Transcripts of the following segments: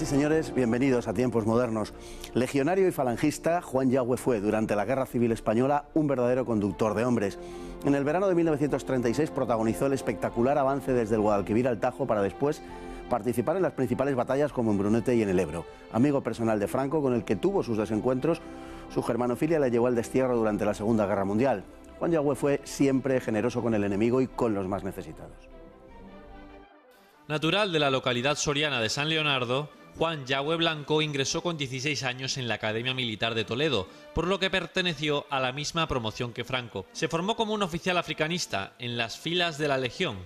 y señores, bienvenidos a tiempos modernos. Legionario y falangista, Juan Yagüe fue, durante la Guerra Civil Española, un verdadero conductor de hombres. En el verano de 1936 protagonizó el espectacular avance desde el Guadalquivir al Tajo para después participar en las principales batallas como en Brunete y en el Ebro. Amigo personal de Franco, con el que tuvo sus desencuentros, su germanofilia le llevó al destierro durante la Segunda Guerra Mundial. Juan Yagüe fue siempre generoso con el enemigo y con los más necesitados. Natural de la localidad soriana de San Leonardo, Juan Yagüe Blanco ingresó con 16 años en la Academia Militar de Toledo, por lo que perteneció a la misma promoción que Franco. Se formó como un oficial africanista en las filas de la Legión.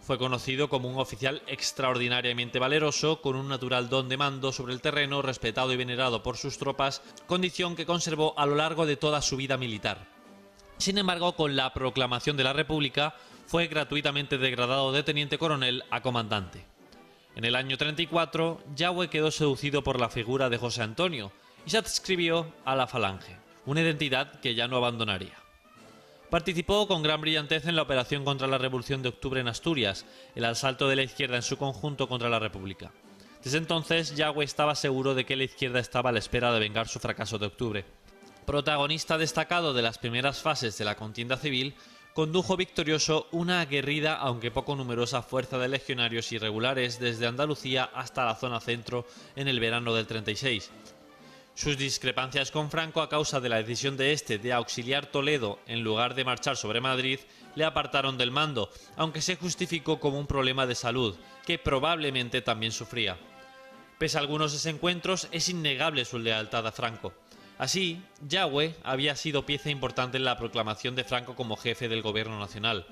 Fue conocido como un oficial extraordinariamente valeroso, con un natural don de mando sobre el terreno, respetado y venerado por sus tropas, condición que conservó a lo largo de toda su vida militar. Sin embargo, con la proclamación de la República, fue gratuitamente degradado de teniente coronel a comandante. En el año 34, Yahweh quedó seducido por la figura de José Antonio y se adscribió a la Falange, una identidad que ya no abandonaría. Participó con gran brillantez en la operación contra la Revolución de Octubre en Asturias, el asalto de la izquierda en su conjunto contra la República. Desde entonces, Yahweh estaba seguro de que la izquierda estaba a la espera de vengar su fracaso de octubre. Protagonista destacado de las primeras fases de la contienda civil, condujo victorioso una aguerrida aunque poco numerosa fuerza de legionarios irregulares desde Andalucía hasta la zona centro en el verano del 36. Sus discrepancias con Franco a causa de la decisión de este de auxiliar Toledo en lugar de marchar sobre Madrid le apartaron del mando, aunque se justificó como un problema de salud, que probablemente también sufría. Pese a algunos desencuentros, es innegable su lealtad a Franco. Así, Yahweh había sido pieza importante en la proclamación de Franco como jefe del gobierno nacional.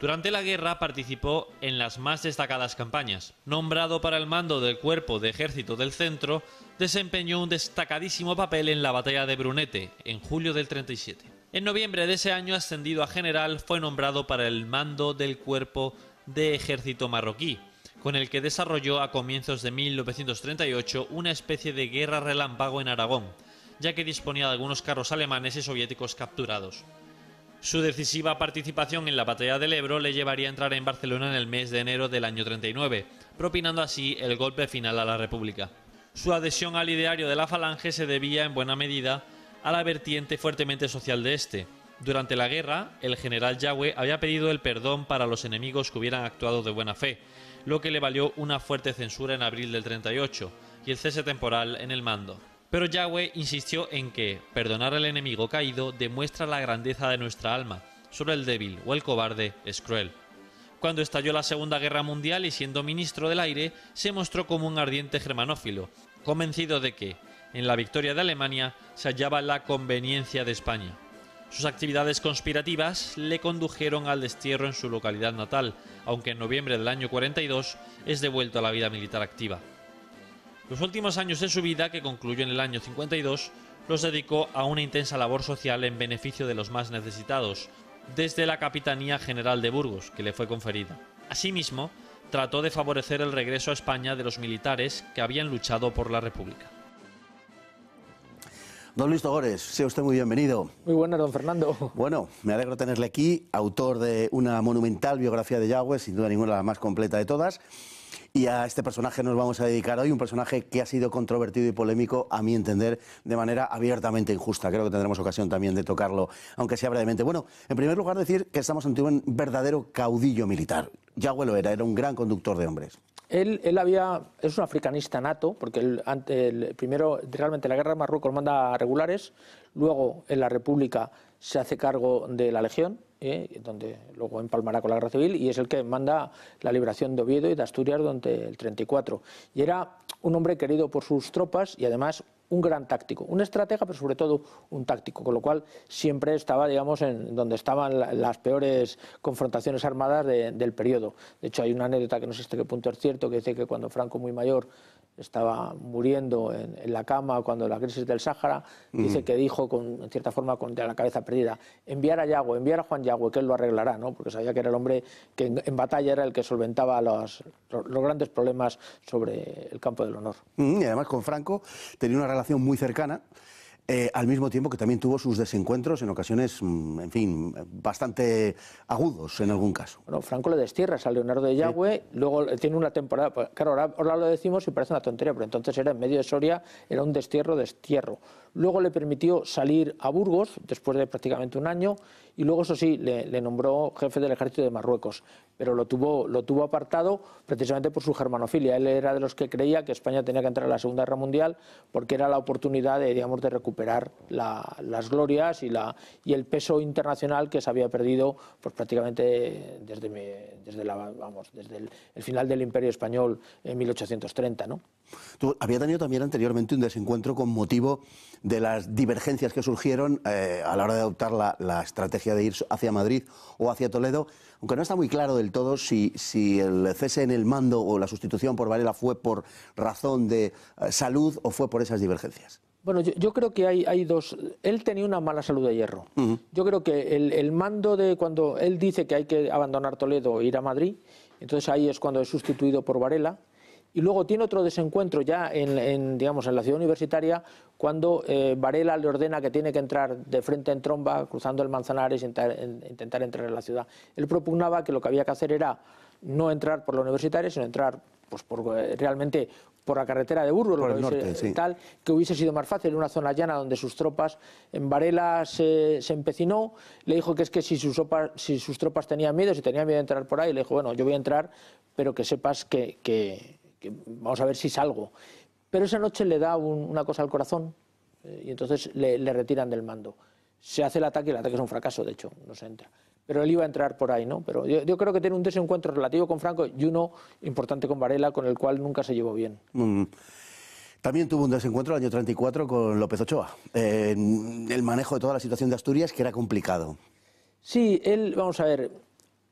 Durante la guerra participó en las más destacadas campañas. Nombrado para el mando del Cuerpo de Ejército del Centro, desempeñó un destacadísimo papel en la batalla de Brunete, en julio del 37. En noviembre de ese año, ascendido a general, fue nombrado para el mando del Cuerpo de Ejército marroquí, con el que desarrolló a comienzos de 1938 una especie de guerra relámpago en Aragón, ya que disponía de algunos carros alemanes y soviéticos capturados. Su decisiva participación en la batalla del Ebro le llevaría a entrar en Barcelona en el mes de enero del año 39, propinando así el golpe final a la República. Su adhesión al ideario de la Falange se debía en buena medida a la vertiente fuertemente social de este. Durante la guerra, el general Yahweh había pedido el perdón para los enemigos que hubieran actuado de buena fe, lo que le valió una fuerte censura en abril del 38 y el cese temporal en el mando. Pero Yahweh insistió en que perdonar al enemigo caído demuestra la grandeza de nuestra alma. Sobre el débil o el cobarde es cruel. Cuando estalló la Segunda Guerra Mundial y siendo ministro del aire, se mostró como un ardiente germanófilo, convencido de que, en la victoria de Alemania, se hallaba la conveniencia de España. Sus actividades conspirativas le condujeron al destierro en su localidad natal, aunque en noviembre del año 42 es devuelto a la vida militar activa. Los últimos años de su vida, que concluyó en el año 52, los dedicó a una intensa labor social en beneficio de los más necesitados, desde la Capitanía General de Burgos, que le fue conferida. Asimismo, trató de favorecer el regreso a España de los militares que habían luchado por la República. Don Luis Togores, sea usted muy bienvenido. Muy buenas, don Fernando. Bueno, me alegro tenerle aquí, autor de una monumental biografía de Yahweh, sin duda ninguna la más completa de todas. Y a este personaje nos vamos a dedicar hoy, un personaje que ha sido controvertido y polémico, a mi entender, de manera abiertamente injusta. Creo que tendremos ocasión también de tocarlo, aunque sea brevemente. Bueno, en primer lugar decir que estamos ante un verdadero caudillo militar. Yagüe lo era, era un gran conductor de hombres. Él, él, había, es un africanista nato, porque él, el primero, realmente la guerra de Marruecos manda a regulares, luego en la República se hace cargo de la Legión, eh, donde luego empalmará con la guerra civil, y es el que manda la liberación de Oviedo y de Asturias, donde el 34. Y era un hombre querido por sus tropas y además un gran táctico, un estratega, pero sobre todo un táctico, con lo cual siempre estaba, digamos, en donde estaban las peores confrontaciones armadas del periodo. De hecho, hay una anécdota que no sé hasta qué punto es cierto, que dice que cuando Franco, muy mayor, estaba muriendo en, la cama cuando la crisis del Sáhara, dice que dijo, en cierta forma, con la cabeza perdida, enviar a Yago, enviar a Juan Yago, que él lo arreglará, ¿no? porque sabía que era el hombre que en, batalla era el que solventaba los, grandes problemas sobre el campo del honor. y además con Franco tenía una relación muy cercana. Eh, al mismo tiempo que también tuvo sus desencuentros en ocasiones, mm, en fin, bastante agudos en algún caso. Bueno, Franco le destierra, a Leonardo de Yagüe, luego tiene una temporada, pues, claro, ahora, ahora, lo decimos y parece una tontería, pero entonces era en medio de Soria, era un destierro, destierro. Luego le permitió salir a Burgos, después de prácticamente un año, y luego, eso sí, le, nombró jefe del ejército de Marruecos. Pero lo tuvo, lo tuvo apartado precisamente por su germanofilia. Él era de los que creía que España tenía que entrar a la Segunda Guerra Mundial porque era la oportunidad de, digamos, de recuperar las glorias y, la, y el peso internacional que se había perdido pues, prácticamente desde, desde, la, vamos, desde el, final del Imperio Español en 1830. ¿no? había tenido también anteriormente un desencuentro con motivo de las divergencias que surgieron eh, a la hora de adoptar la, estrategia de ir hacia Madrid o hacia Toledo, aunque no está muy claro del todo si, si el cese en el mando o la sustitución por Varela fue por razón de eh, salud o fue por esas divergencias. Bueno, yo, creo que hay, dos. Él tenía una mala salud de hierro. Yo creo que el, el, mando de cuando él dice que hay que abandonar Toledo e ir a Madrid, entonces ahí es cuando es sustituido por Varela y luego tiene otro desencuentro ya en, digamos, en la ciudad universitaria cuando eh, Varela le ordena que tiene que entrar de frente en tromba, cruzando el Manzanares, e intentar, entrar en la ciudad. Él propugnaba que lo que había que hacer era no entrar por la universitaria, sino entrar pues, eh, realmente por la carretera de Burgos, tal, que hubiese sido más fácil, En una zona llana donde sus tropas, en Varela se, empecinó, le dijo que es que si sus, si sus tropas tenían miedo, si tenían miedo de entrar por ahí, le dijo, bueno, yo voy a entrar, pero que sepas que vamos a ver si salgo. Pero esa noche le da una cosa al corazón eh, y entonces le, retiran del mando. Se hace el ataque, y el ataque es un fracaso, de hecho, no se entra. Pero él iba a entrar por ahí, ¿no? Pero yo, creo que tiene un desencuentro relativo con Franco y uno importante con Varela, con el cual nunca se llevó bien. Mm. También tuvo un desencuentro el año 34 con López Ochoa. el manejo de toda la situación de Asturias, que era complicado. Sí, él, vamos a ver,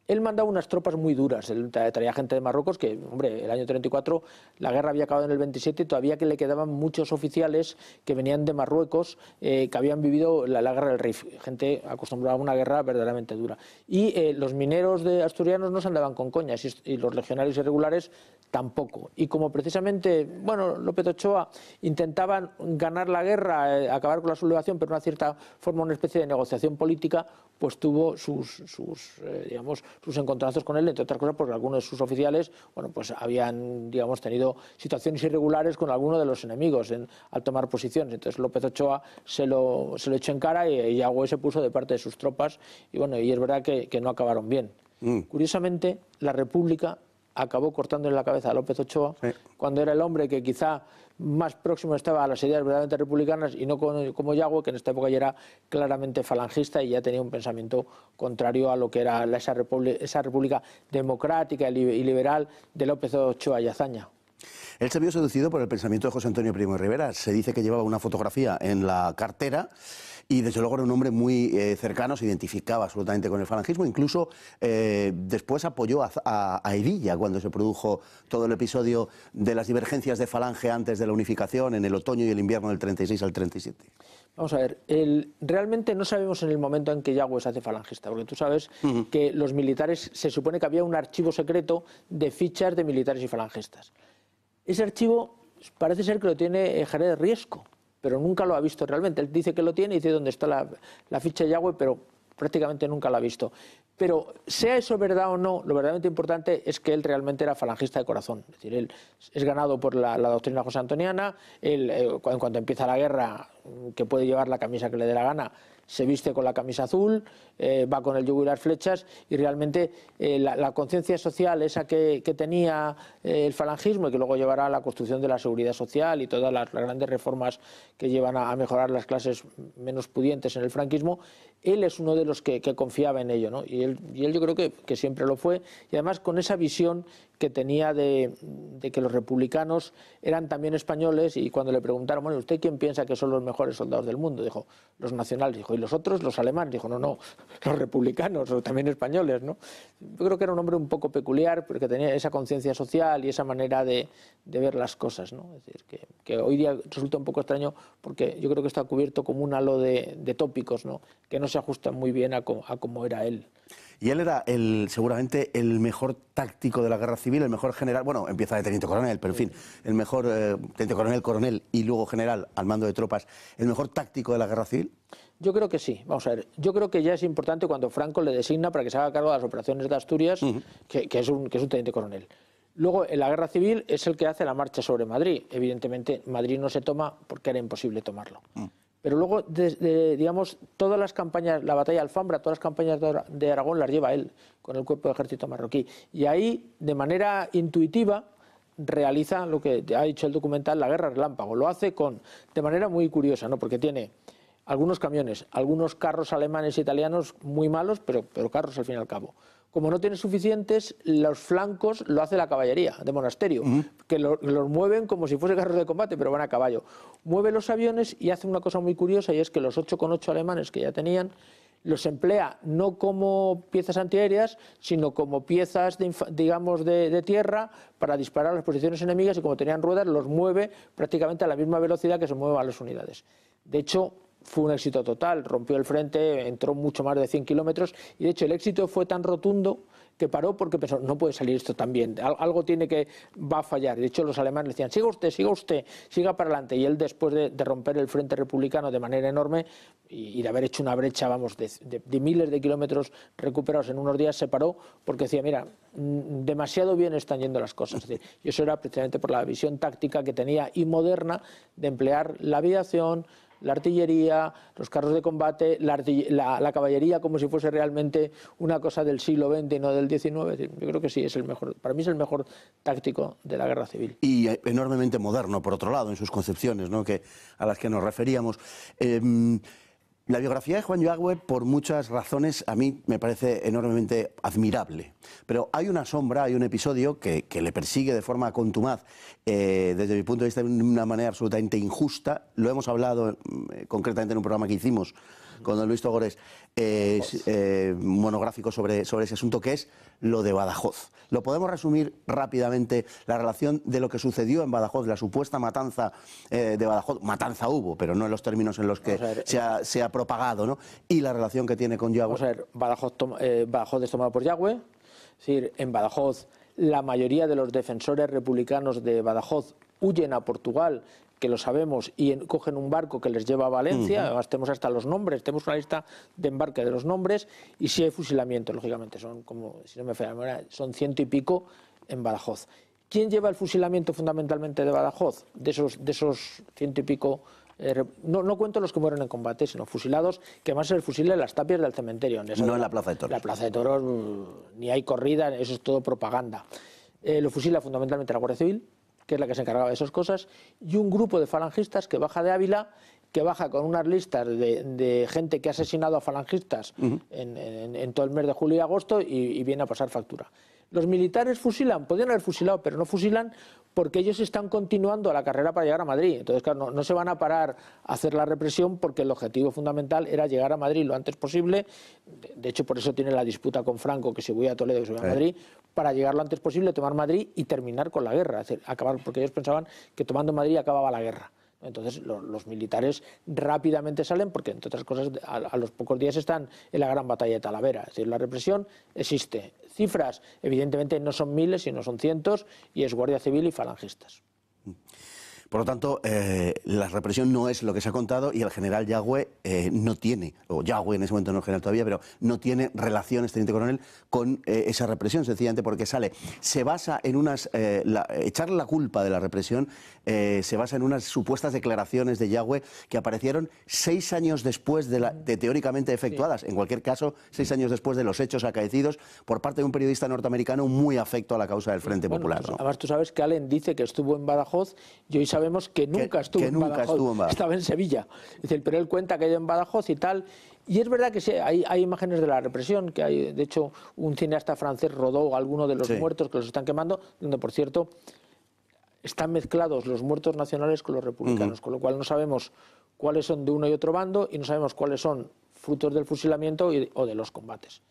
él mandaba unas tropas muy duras, él traía gente de Marruecos que, hombre, el año 34 la guerra había acabado en el 27 y todavía que le quedaban muchos oficiales que venían de Marruecos, eh, que habían vivido la, guerra del Rif, gente acostumbrada a una guerra verdaderamente dura. Y eh, los mineros de asturianos no se andaban con coñas y, los legionarios irregulares tampoco. Y como precisamente, bueno, López Ochoa intentaban ganar la guerra, eh, acabar con la sublevación, pero una cierta forma, una especie de negociación política, pues tuvo sus, eh, digamos, sus encontrazos con él, entre otras cosas porque algunos de sus oficiales, bueno, pues habían, digamos, tenido situaciones irregulares con alguno de los enemigos al tomar posiciones. Entonces López Ochoa se lo, se lo echó en cara y, se puso de parte de sus tropas y bueno, y es verdad que, no acabaron bien. Mm. Curiosamente, la República acabó cortando en la cabeza a López Ochoa, cuando era el hombre que quizá más próximo estaba a las ideas verdaderamente republicanas y no como Yagüe, que en esta época ya era claramente falangista y ya tenía un pensamiento contrario a lo que era esa, república democrática y liberal de López Ochoa y Azaña. Él se vio seducido por el pensamiento de José Antonio Primo Rivera. Se dice que llevaba una fotografía en la cartera y desde luego era un hombre muy eh, cercano, se identificaba absolutamente con el falangismo, incluso eh, después apoyó a, a, cuando se produjo todo el episodio de las divergencias de falange antes de la unificación en el otoño y el invierno del 36 al 37. Vamos a ver, realmente no sabemos en el momento en que Yagüe se hace falangista, porque tú sabes que los militares, se supone que había un archivo secreto de fichas de militares y falangistas. Ese archivo parece ser que lo tiene eh, Jared Riesco, pero nunca lo ha visto realmente. Él dice que lo tiene y dice dónde está la, ficha de Yahweh, pero prácticamente nunca lo ha visto. Pero sea eso verdad o no, lo verdaderamente importante es que él realmente era falangista de corazón. Es decir, él es ganado por la, doctrina josé antoniana, él, eh, en cuanto empieza la guerra, que puede llevar la camisa que le dé la gana, se viste con la camisa azul, eh, va con el yugo y las flechas, y realmente eh, la, conciencia social, esa que, tenía eh, el falangismo y que luego llevará a la construcción de la seguridad social y todas las, grandes reformas que llevan a, mejorar las clases menos pudientes en el franquismo, él es uno de los que, confiaba en ello, y, él, yo creo que, que siempre lo fue, y además con esa visión que tenía de, que los republicanos eran también españoles y cuando le preguntaron, bueno, ¿usted quién piensa que son los mejores soldados del mundo? Dijo, los nacionales, dijo, ¿y los otros? Los alemanes, dijo, no, no, los republicanos, o también españoles, ¿no? Yo creo que era un hombre un poco peculiar porque tenía esa conciencia social y esa manera de, ver las cosas, ¿no? Es decir, que, hoy día resulta un poco extraño porque yo creo que está cubierto como un halo de, tópicos, ¿no? Que no se ajustan muy bien a cómo era él. Y él era el, seguramente el mejor táctico de la guerra civil, el mejor general, bueno, empieza de teniente coronel, pero en fin, el mejor eh, teniente coronel, coronel y luego general al mando de tropas, el mejor táctico de la guerra civil. Yo creo que sí. Vamos a ver. Yo creo que ya es importante cuando Franco le designa para que se haga cargo de las operaciones de Asturias, que, es un, es un teniente coronel. Luego, en la guerra civil es el que hace la marcha sobre Madrid. Evidentemente, Madrid no se toma porque era imposible tomarlo. Mm. Pero luego, digamos, todas las campañas, la batalla de Alfambra, todas las campañas de Aragón las lleva él con el cuerpo de ejército marroquí. Y ahí, de manera intuitiva, realiza lo que ha dicho el documental, la guerra relámpago. Lo hace con, de manera muy curiosa, ¿no? porque tiene algunos camiones, algunos carros alemanes e italianos muy malos, pero, pero carros al fin y al cabo como no tiene suficientes, los flancos lo hace la caballería de monasterio, que los mueven como si fuese carros de combate, pero van a caballo. Mueve los aviones y hace una cosa muy curiosa, y es que los 8,8 alemanes que ya tenían, los emplea no como piezas antiaéreas, sino como piezas, de, digamos, de, de, tierra para disparar a las posiciones enemigas y como tenían ruedas, los mueve prácticamente a la misma velocidad que se mueven las unidades. De hecho, fue un éxito total, rompió el frente, entró mucho más de 100 kilómetros y de hecho el éxito fue tan rotundo que paró porque pensó, no puede salir esto tan bien, algo tiene que, va a fallar. De hecho los alemanes decían, siga usted, siga usted, siga para adelante. Y él después de, romper el frente republicano de manera enorme y, de haber hecho una brecha, vamos, de, miles de kilómetros recuperados en unos días, se paró porque decía, mira, mm, demasiado bien están yendo las cosas. Es y eso era precisamente por la visión táctica que tenía y moderna de emplear la aviación, la artillería, los carros de combate, la, caballería como si fuese realmente una cosa del siglo XX y no del XIX. Yo creo que sí, es el mejor, para mí es el mejor táctico de la guerra civil. Y eh, enormemente moderno, por otro lado, en sus concepciones, ¿no? que, a las que nos referíamos. Em, la biografía de Juan Yagüe, por muchas razones, a mí me parece enormemente admirable. Pero hay una sombra, hay un episodio que, le persigue de forma contumaz, eh, desde mi punto de vista, de una manera absolutamente injusta. Lo hemos hablado mm, eh, concretamente en un programa que hicimos con Luis Togores, eh, eh, monográfico sobre, sobre ese asunto, que es lo de Badajoz. Lo podemos resumir rápidamente, la relación de lo que sucedió en Badajoz, la supuesta matanza eh, de Badajoz, matanza hubo, pero no en los términos en los que se, ha, propagado, ¿no? Y la relación que tiene con Yagüe. Vamos a ver, Badajoz, es tomado por Yagüe, es decir, en Badajoz la mayoría de los defensores republicanos de Badajoz huyen a Portugal que lo sabemos, y cogen un barco que les lleva a Valencia, además tenemos hasta los nombres, tenemos una lista de embarque de los nombres, y si hay fusilamiento, lógicamente, son como, si no me son ciento y pico en Badajoz. ¿Quién lleva el fusilamiento fundamentalmente de Badajoz? De esos, de esos ciento y pico... Eh, no, cuento los que mueren en combate, sino fusilados, que además el fusil en las tapias del cementerio. no en la Plaza de Toros. La Plaza de Toros mm, ni hay corrida, eso es todo propaganda. Eh, lo fusila fundamentalmente la Guardia Civil, que es la que se encargaba de esas cosas, y un grupo de falangistas que baja de Ávila que baja con unas listas de, gente que ha asesinado a falangistas en, todo el mes de julio y agosto y, y, viene a pasar factura. Los militares fusilan, podían haber fusilado, pero no fusilan porque ellos están continuando la carrera para llegar a Madrid. Entonces, claro, no, se van a parar a hacer la represión porque el objetivo fundamental era llegar a Madrid lo antes posible. De, hecho, por eso tiene la disputa con Franco, que se voy a Toledo, que se voy a Madrid, para llegar lo antes posible, tomar Madrid y terminar con la guerra. acabar, porque ellos pensaban que tomando Madrid acababa la guerra. Entonces los militares rápidamente salen porque, entre otras cosas, a, los pocos días están en la gran batalla de Talavera. Es decir, la represión existe. Cifras, evidentemente, no son miles, sino son cientos, y es Guardia Civil y falangistas. Mm. Por lo tanto, eh, la represión no es lo que se ha contado y el general Yagüe eh, no tiene, o Yagüe en ese momento no es general todavía, pero no tiene relaciones, este teniente coronel, con eh, esa represión, sencillamente porque sale. Se basa en unas. echarle echar la culpa de la represión se basa en unas supuestas declaraciones de Yagüe que aparecieron seis años después de, la, de teóricamente efectuadas, en cualquier caso, seis años después de los hechos acaecidos por parte de un periodista norteamericano muy afecto a la causa del Frente Popular. Pues además, tú sabes que Allen dice que estuvo en Badajoz y sabemos que nunca, estuvo, en Badajoz, estaba en Sevilla. pero él cuenta que hay en Badajoz y tal. Y es verdad que sí, hay, imágenes de la represión, que hay, de hecho, un cineasta francés rodó alguno de los muertos que los están quemando, donde, por cierto, están mezclados los muertos nacionales con los republicanos, con lo cual no sabemos cuáles son de uno y otro bando y no sabemos cuáles son frutos del fusilamiento o de los combates.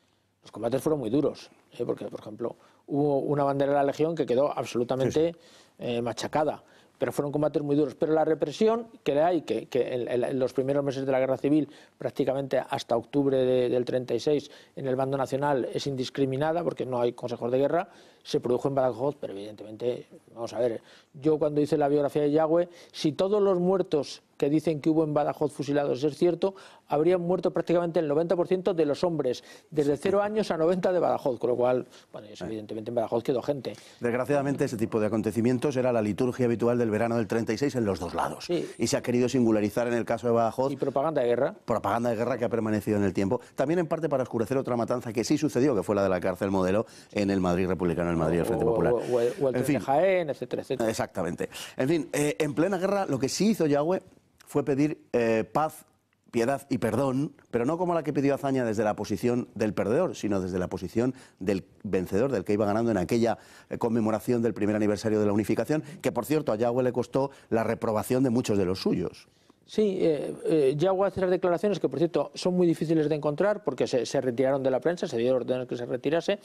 Los combates fueron muy duros, ¿eh? porque, por ejemplo, hubo una bandera de la Legión que quedó absolutamente eh, machacada pero fueron combates muy duros. Pero la represión que hay, que, en, los primeros meses de la guerra civil, prácticamente hasta octubre del 36, en el bando nacional es indiscriminada porque no hay consejos de guerra, se produjo en Badajoz, pero evidentemente, vamos a ver, yo cuando hice la biografía de Yagüe, si todos los muertos que dicen que hubo en Badajoz fusilados. Es cierto, habrían muerto prácticamente el 90% de los hombres, desde 0 años a 90 de Badajoz, con lo cual, bueno, eh. evidentemente en Badajoz quedó gente. Desgraciadamente, ese tipo de acontecimientos era la liturgia habitual del verano del 36 en los dos lados. Y se ha querido singularizar en el caso de Badajoz. Y propaganda de guerra. Propaganda de guerra que ha permanecido en el tiempo. También en parte para oscurecer otra matanza que sí sucedió, que fue la de la cárcel modelo en el Madrid republicano, en el Madrid del Frente Popular. O, el, de Jaén, etcétera, Exactamente. En fin, eh, en plena guerra lo que sí hizo Yahweh fue pedir eh, paz, piedad y perdón, pero no como la que pidió Azaña desde la posición del perdedor, sino desde la posición del vencedor, del que iba ganando en aquella eh, conmemoración del primer aniversario de la unificación, que por cierto a Yagüe le costó la reprobación de muchos de los suyos. Sí, eh, eh hace las declaraciones que, por cierto, son muy difíciles de encontrar porque se, retiraron de la prensa, se dio órdenes que se retirase.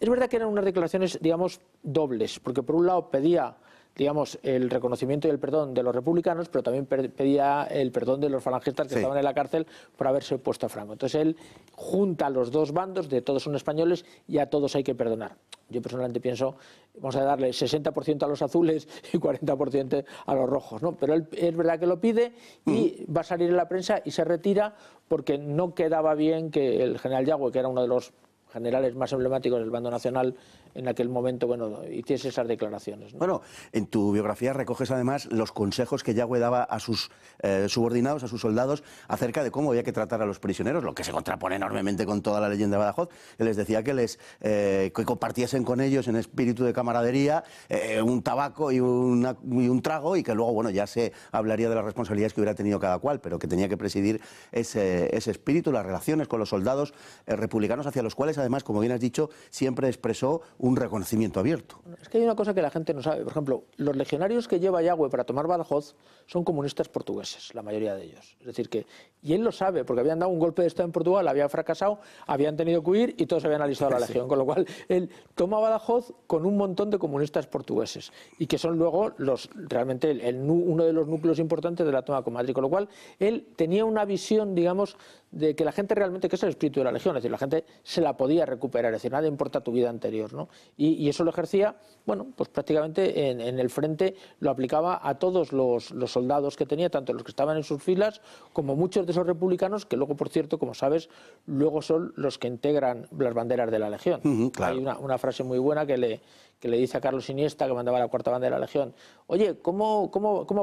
Es verdad que eran unas declaraciones, digamos, dobles, porque por un lado pedía digamos, el reconocimiento y el perdón de los republicanos, pero también pedía el perdón de los falangistas que estaban en la cárcel por haberse opuesto a Franco. Entonces él junta los dos bandos de todos son españoles y a todos hay que perdonar. Yo personalmente pienso, vamos a darle 60% a los azules y 40% a los rojos, ¿no? Pero él es verdad que lo pide y va a salir en la prensa y se retira porque no quedaba bien que el general Yagüe, que era uno de los generales más emblemáticos del bando nacional en aquel momento, bueno, hiciese esas declaraciones. Bueno, en tu biografía recoges además los consejos que Yagüe daba a sus eh, subordinados, a sus soldados, acerca de cómo había que tratar a los prisioneros, lo que se contrapone enormemente con toda la leyenda de Badajoz. Les decía que, les, eh, que compartiesen con ellos en espíritu de camaradería eh, un tabaco y, un trago y que luego, bueno, ya se hablaría de las responsabilidades que hubiera tenido cada cual, pero que tenía que presidir ese espíritu, las relaciones con los soldados republicanos hacia los cuales además, como bien has dicho, siempre expresó un reconocimiento abierto. Es que hay una cosa que la gente no sabe. Por ejemplo, los legionarios que lleva Yagüe para tomar Badajoz son comunistas portugueses, la mayoría de ellos. Es decir, que. Y él lo sabe, porque habían dado un golpe de Estado en Portugal, había fracasado, habían tenido que huir y todos habían alistado a la legión. Con lo cual, él toma Badajoz con un montón de comunistas portugueses y que son luego los realmente uno de los núcleos importantes de la toma de Madrid. Con lo cual, él tenía una visión, digamos, de que la gente realmente, que es el espíritu de la legión, es decir, la gente se la podía recuperar, es decir, nada importa tu vida anterior, ¿no? Y, eso lo ejercía, bueno, pues prácticamente en, el frente lo aplicaba a todos los, soldados que tenía, tanto los que estaban en sus filas como muchos de esos republicanos, que luego, por cierto, como sabes, luego son los que integran las banderas de la legión. Hay una frase muy buena que le que le dice a Carlos Iniesta, que mandaba la cuarta banda de la Legión, oye, ¿cómo,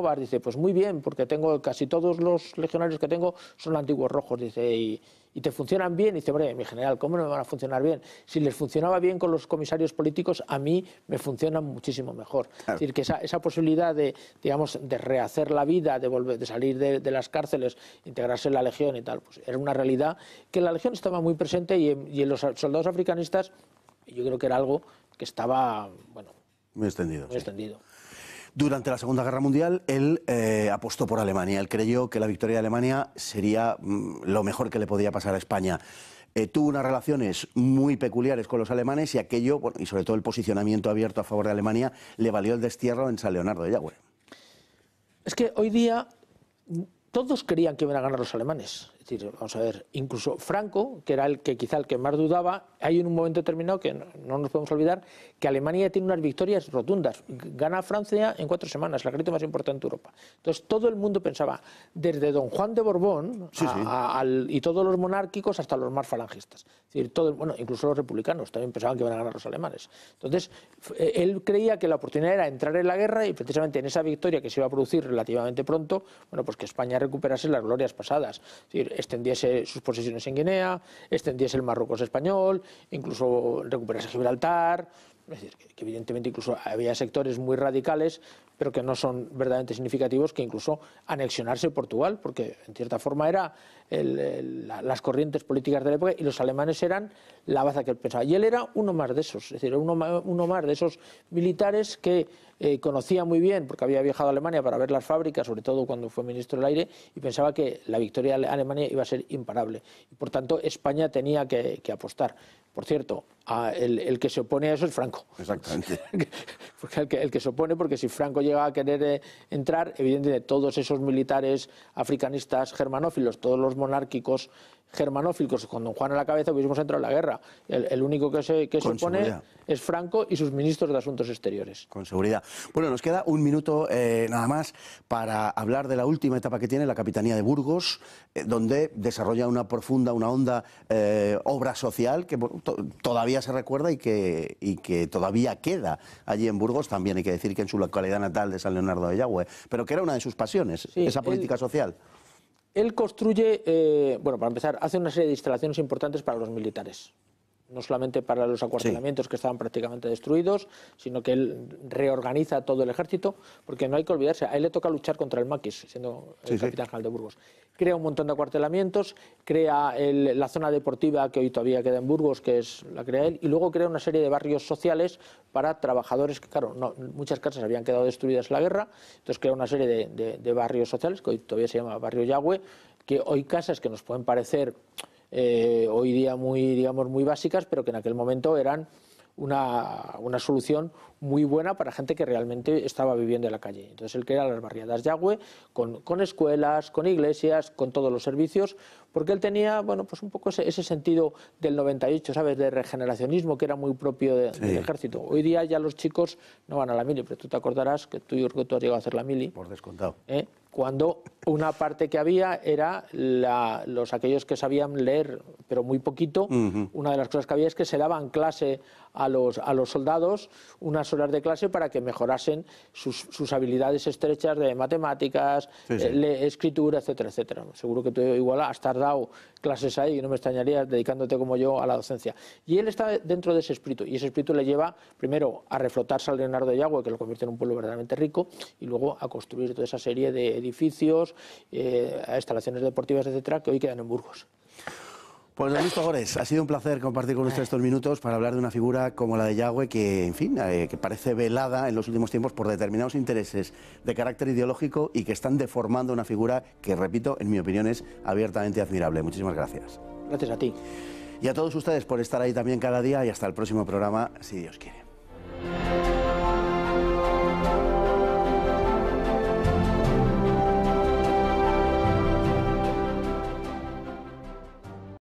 vas? Dice, pues muy bien, porque tengo casi todos los legionarios que tengo son antiguos rojos, dice, y, te funcionan bien. dice, hombre, mi general, ¿cómo no me van a funcionar bien? Si les funcionaba bien con los comisarios políticos, a mí me funcionan muchísimo mejor. Es decir, que esa, posibilidad de, digamos, de rehacer la vida, de, volver, de salir de, las cárceles, integrarse en la legión y tal, pues era una realidad que en la legión estaba muy presente y en los soldados africanistas yo creo que era algo que estaba, bueno... Muy extendido. extendido. Durante la Segunda Guerra Mundial, él eh, apostó por Alemania. Él creyó que la victoria de Alemania sería mm, lo mejor que le podía pasar a España. Eh, tuvo unas relaciones muy peculiares con los alemanes y aquello, y sobre todo el posicionamiento abierto a favor de Alemania, le valió el destierro en San Leonardo de Yagüe. Es que hoy día todos querían que iban a ganar los alemanes. Es decir, vamos a ver, incluso Franco, que era el que quizá el que más dudaba, hay en un momento determinado que no, nos podemos olvidar que Alemania tiene unas victorias rotundas. Gana Francia en cuatro semanas, la crítica más importante de Europa. Entonces todo el mundo pensaba, desde don Juan de Borbón y todos los monárquicos hasta los más falangistas. Es decir, todo, bueno, incluso los republicanos también pensaban que iban a ganar los alemanes. Entonces eh, él creía que la oportunidad era entrar en la guerra y precisamente en esa victoria que se iba a producir relativamente pronto, bueno, pues que España recuperase las glorias pasadas. Es decir, extendiese sus posesiones en Guinea, extendiese el Marruecos español, incluso recuperase Gibraltar. Es decir, que evidentemente incluso había sectores muy radicales pero que no son verdaderamente significativos, que incluso anexionarse Portugal, porque en cierta forma era las corrientes políticas de la época y los alemanes eran la baza que él pensaba. Y él era uno más de esos, es decir, uno, uno más de esos militares que eh, conocía muy bien, porque había viajado a Alemania para ver las fábricas, sobre todo cuando fue ministro del aire, y pensaba que la victoria de Alemania iba a ser imparable. Y por tanto, España tenía que, apostar. Por cierto, el, que se opone a eso es Franco. Exactamente. porque el que se opone, porque si Franco llega a querer eh, entrar, evidentemente todos esos militares africanistas germanófilos, todos los monárquicos germanófilos con Don Juan a la cabeza hubiésemos entrado en la guerra. El, único que se, que opone es Franco y sus ministros de Asuntos Exteriores. Con seguridad. Bueno, nos queda un minuto eh, nada más para hablar de la última etapa que tiene la Capitanía de Burgos, eh, donde desarrolla una profunda, una honda eh, obra social que todavía se recuerda y que, y que todavía queda allí en Burgos. También hay que decir que en su localidad natal de San Leonardo de Yagüe, pero que era una de sus pasiones, esa política social. Él construye, eh, bueno, para empezar, hace una serie de instalaciones importantes para los militares no solamente para los acuartelamientos que estaban prácticamente destruidos, sino que él reorganiza todo el ejército, porque no hay que olvidarse, a él le toca luchar contra el Maquis, siendo el capitán general de Burgos. Crea un montón de acuartelamientos, crea la zona deportiva que hoy todavía queda en Burgos, que es la crea él, y luego crea una serie de barrios sociales para trabajadores que, claro, muchas casas habían quedado destruidas en la guerra, entonces crea una serie de, de barrios sociales, que hoy todavía se llama Barrio Yagüe, que hoy casas que nos pueden parecer eh, hoy día muy, digamos, muy básicas, pero que en aquel momento eran una, solución muy buena para gente que realmente estaba viviendo en la calle. Entonces, el que eran las barriadas yagüe, con, con escuelas, con iglesias, con todos los servicios, porque él tenía, bueno, pues un poco ese, sentido del 98, ¿sabes?, de regeneracionismo que era muy propio del ejército. Hoy día ya los chicos no van a la mili, pero tú te acordarás que tú, y tú llegado a hacer la mili. Por descontado. ¿Eh? Cuando una parte que había era los aquellos que sabían leer, pero muy poquito. Una de las cosas que había es que se daban clase a los, a los soldados, unas horas de clase para que mejorasen sus, habilidades estrechas de matemáticas, eh, escritura, etcétera, etcétera. Seguro que tú igual has tardado dado clases ahí, y no me extrañaría dedicándote como yo a la docencia. Y él está dentro de ese espíritu, y ese espíritu le lleva primero a reflotar San Leonardo de Yagua, que lo convierte en un pueblo verdaderamente rico, y luego a construir toda esa serie de edificios, eh, instalaciones deportivas, etcétera, que hoy quedan en Burgos. Pues don Luis ha sido un placer compartir con ustedes estos minutos para hablar de una figura como la de Yagüe que, en fin, eh, que parece velada en los últimos tiempos por determinados intereses de carácter ideológico y que están deformando una figura que, repito, en mi opinión es abiertamente admirable. Muchísimas gracias. Gracias a ti. Y a todos ustedes por estar ahí también cada día y hasta el próximo programa, si Dios quiere.